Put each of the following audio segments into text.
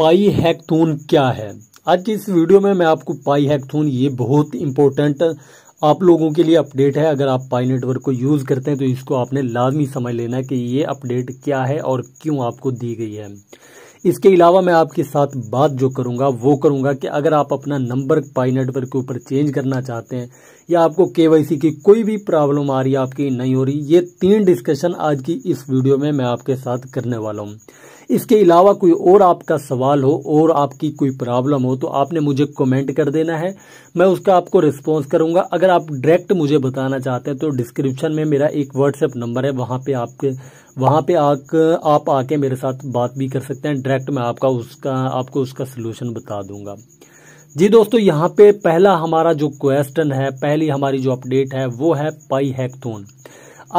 पाई हैकथून क्या है आज की इस वीडियो में मैं आपको पाई हैकथून ये बहुत इंपॉर्टेंट आप लोगों के लिए अपडेट है अगर आप पाई नेटवर्क को यूज़ करते हैं तो इसको आपने लाजमी समझ लेना है कि ये अपडेट क्या है और क्यों आपको दी गई है इसके अलावा मैं आपके साथ बात जो करूंगा वो करूंगा कि अगर आप अपना नंबर पाई नेटवर्क के ऊपर चेंज करना चाहते हैं या आपको केवाईसी की कोई भी प्रॉब्लम आ रही है आपकी नहीं हो रही ये तीन डिस्कशन आज की इस वीडियो में मैं आपके साथ करने वाला हूँ इसके अलावा कोई और आपका सवाल हो और आपकी कोई प्रॉब्लम हो तो आपने मुझे कमेंट कर देना है मैं उसका आपको रिस्पॉन्स करूंगा अगर आप डायरेक्ट मुझे बताना चाहते हैं तो डिस्क्रिप्शन में मेरा एक व्हाट्सएप नंबर है वहां पे आपके वहाँ पे आकर आप आके मेरे साथ बात भी कर सकते हैं डायरेक्ट मैं आपका उसका आपको उसका सलूशन बता दूंगा जी दोस्तों यहाँ पे पहला हमारा जो क्वेश्चन है पहली हमारी जो अपडेट है वो है पाई हैकथोन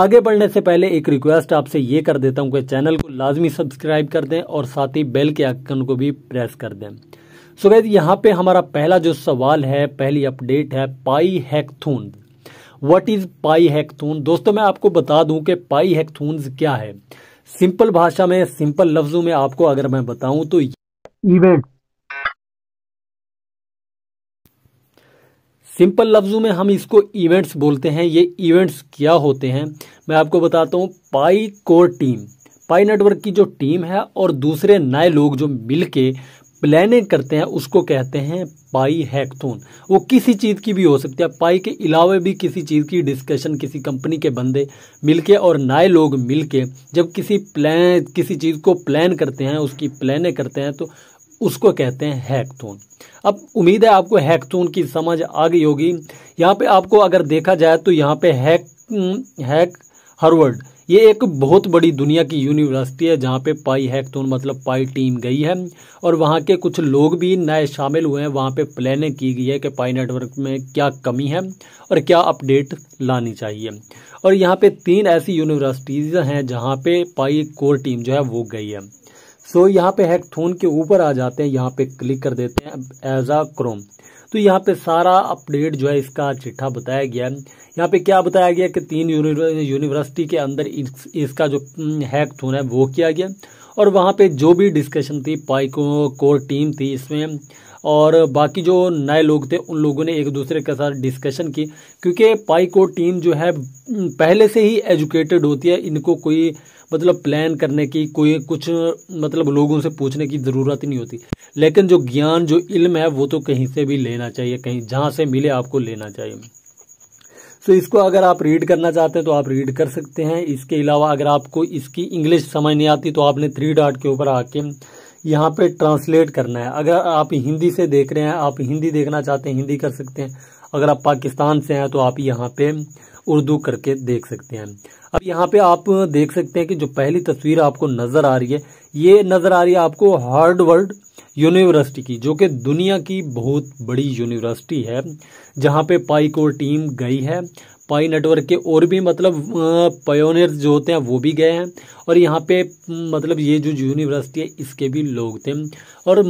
आगे बढ़ने से पहले एक रिक्वेस्ट आपसे ये कर देता हूँ कि चैनल को लाजमी सब्सक्राइब कर दें और साथ ही बेल के आइकन को भी प्रेस कर दें सो so, यहाँ पे हमारा पहला जो सवाल है पहली अपडेट है पाई हैकथून व्हाट इज पाई हैकथून दोस्तों मैं आपको बता दूं कि पाई हैकथून क्या है सिंपल भाषा में सिंपल लफ्जों में आपको अगर मैं बताऊं तो इवेंट सिंपल लफ्ज़ों में हम इसको इवेंट्स बोलते हैं ये इवेंट्स क्या होते हैं मैं आपको बताता हूं Pi core team Pi network की जो टीम है और दूसरे नए लोग जो मिलके प्लानिंग करते हैं उसको कहते हैं पाई हैकथून वो किसी चीज़ की भी हो सकती है पाई के अलावा भी किसी चीज़ की डिस्कशन किसी कंपनी के बंदे मिलके और नए लोग मिलके जब किसी प्लान किसी चीज़ को प्लान करते हैं उसकी प्लाने करते हैं तो उसको कहते हैं हैकथून अब उम्मीद है आपको हैकथून की समझ आ गई होगी यहाँ पे आपको अगर देखा जाए तो यहाँ पे हैक हम्म, हैक हरवर्ड ये एक बहुत बड़ी दुनिया की यूनिवर्सिटी है जहाँ पे पाई हैकथोन मतलब पाई टीम गई है और वहाँ के कुछ लोग भी नए शामिल हुए हैं वहाँ पे प्लानिंग की गई है कि पाई नेटवर्क में क्या कमी है और क्या अपडेट लानी चाहिए और यहाँ पे तीन ऐसी यूनिवर्सिटीज़ हैं जहाँ पे पाई कोर टीम जो है वो गई है सो यहाँ पे हैकथोन के ऊपर आ जाते हैं यहाँ पे क्लिक कर देते हैं एज आ क्रोम तो यहाँ पे सारा अपडेट जो है इसका चिट्ठा बताया गया है यहाँ पे क्या बताया गया कि तीन यूनिवर्सिटी के अंदर इसका जो हैक होना है वो किया गया और वहाँ पे जो भी डिस्कशन थी पाइको कोर टीम थी इसमें और बाकी जो नए लोग थे उन लोगों ने एक दूसरे के साथ डिस्कशन की क्योंकि पाइको टीम जो है पहले से ही एजुकेटेड होती है इनको कोई मतलब प्लान करने की कोई कुछ मतलब लोगों से पूछने की ज़रूरत नहीं होती लेकिन जो ज्ञान जो इल्म है वो तो कहीं से भी लेना चाहिए कहीं जहाँ से मिले आपको लेना चाहिए सो so, इसको अगर आप रीड करना चाहते हैं तो आप रीड कर सकते हैं इसके अलावा अगर आपको इसकी इंग्लिश समझ नहीं आती तो आपने थ्री डॉट के ऊपर आके यहाँ पे ट्रांसलेट करना है अगर आप हिंदी से देख रहे हैं आप हिंदी देखना चाहते हैं हिंदी कर सकते हैं अगर आप पाकिस्तान से हैं तो आप यहाँ पे उर्दू करके देख सकते हैं अब यहाँ पे आप देख सकते हैं कि जो पहली तस्वीर आपको नजर आ रही है ये नजर आ रही है आपको वर्ल्ड यूनिवर्सिटी की जो कि दुनिया की बहुत बड़ी यूनिवर्सिटी है जहाँ पे पाईकोर टीम गई है पाई नेटवर्क के और भी मतलब पयोनियर जो होते हैं वो भी गए हैं और यहाँ पे मतलब ये जो यूनिवर्सिटी है इसके भी लोग थे और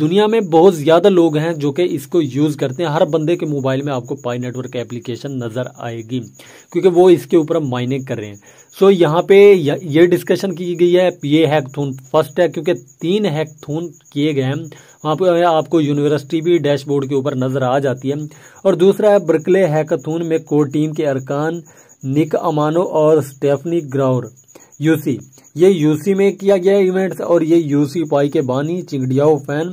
दुनिया में बहुत ज़्यादा लोग हैं जो कि इसको यूज़ करते हैं हर बंदे के मोबाइल में आपको पाई नेटवर्क एप्लीकेशन नज़र आएगी क्योंकि वो इसके ऊपर माइनिंग कर रहे हैं सो so, यहाँ पे ये डिस्कशन की गई है ये हैकथून फर्स्ट है क्योंकि तीन हैकथून किए गए हैं वहाँ पर आपको यूनिवर्सिटी भी डैशबोर्ड के ऊपर नजर आ जाती है और दूसरा है ब्रकले हैकथून में कोर टीम के अरकान निक अमानो और स्टेफनी ग्राउर यूसी ये यूसी में किया गया इवेंट्स और ये यूसी पाई के बानी चिंगडियाओ फैन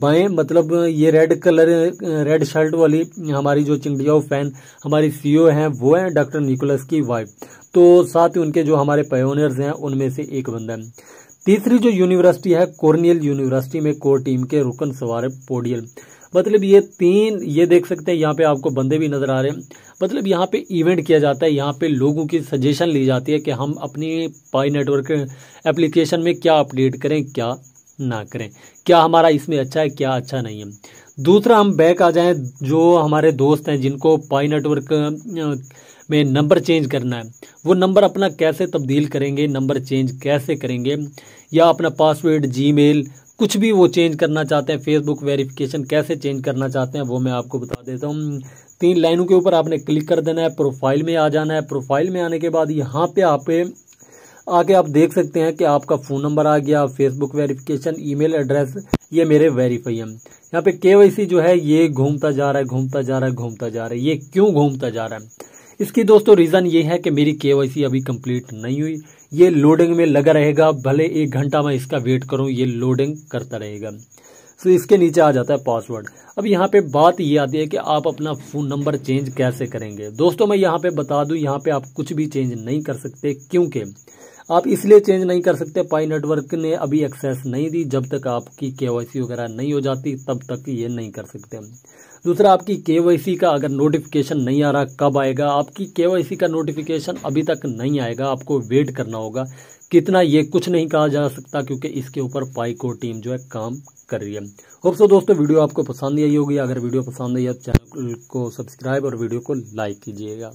बाएं मतलब ये रेड कलर रेड शर्ट वाली हमारी जो चिंगड़िया फैन हमारी सीईओ e हैं वो हैं डॉक्टर निकोलस की वाइफ तो साथ ही उनके जो हमारे पयोनियर्स हैं उनमें से एक बंदा है तीसरी जो यूनिवर्सिटी है कॉर्नियल यूनिवर्सिटी में कोर टीम के रुकन सवार पोडियल मतलब ये तीन ये देख सकते हैं यहाँ पे आपको बंदे भी नजर आ रहे हैं मतलब यहाँ पे इवेंट किया जाता है यहाँ पे लोगों की सजेशन ली जाती है कि हम अपनी पाई नेटवर्क एप्लीकेशन में क्या अपडेट करें क्या ना करें क्या हमारा इसमें अच्छा है क्या अच्छा नहीं है दूसरा हम बैक आ जाएं जो हमारे दोस्त हैं जिनको पाई नेटवर्क में नंबर चेंज करना है वो नंबर अपना कैसे तब्दील करेंगे नंबर चेंज कैसे करेंगे या अपना पासवर्ड जीमेल कुछ भी वो चेंज करना चाहते हैं फेसबुक वेरिफिकेशन कैसे चेंज करना चाहते हैं वो मैं आपको बता देता हूँ तीन लाइनों के ऊपर आपने क्लिक कर देना है प्रोफाइल में आ जाना है प्रोफाइल में आने के बाद यहाँ पे आप आगे आप देख सकते हैं कि आपका फ़ोन नंबर आ गया फेसबुक वेरिफिकेशन ईमेल एड्रेस ये मेरे वेरीफाई हम यहाँ पे केवाईसी जो है ये घूमता जा रहा है घूमता जा रहा है घूमता जा रहा है ये क्यों घूमता जा रहा है इसकी दोस्तों रीज़न ये है कि मेरी केवाईसी अभी कंप्लीट नहीं हुई ये लोडिंग में लगा रहेगा भले एक घंटा मैं इसका वेट करूं ये लोडिंग करता रहेगा सो इसके नीचे आ जाता है पासवर्ड अब यहाँ पे बात ये आती है कि आप अपना फ़ोन नंबर चेंज कैसे करेंगे दोस्तों मैं यहाँ पे बता दू यहाँ पे आप कुछ भी चेंज नहीं कर सकते क्योंकि आप इसलिए चेंज नहीं कर सकते पाई नेटवर्क ने अभी एक्सेस नहीं दी जब तक आपकी के वगैरह नहीं हो जाती तब तक ये नहीं कर सकते दूसरा आपकी के का अगर नोटिफिकेशन नहीं आ रहा कब आएगा आपकी के का नोटिफिकेशन अभी तक नहीं आएगा आपको वेट करना होगा कितना ये कुछ नहीं कहा जा सकता क्योंकि इसके ऊपर पाई को टीम जो है काम कर रही है होप सो दोस्तों वीडियो आपको पसंद आई होगी अगर वीडियो पसंद आई है चैनल को सब्सक्राइब और वीडियो को लाइक कीजिएगा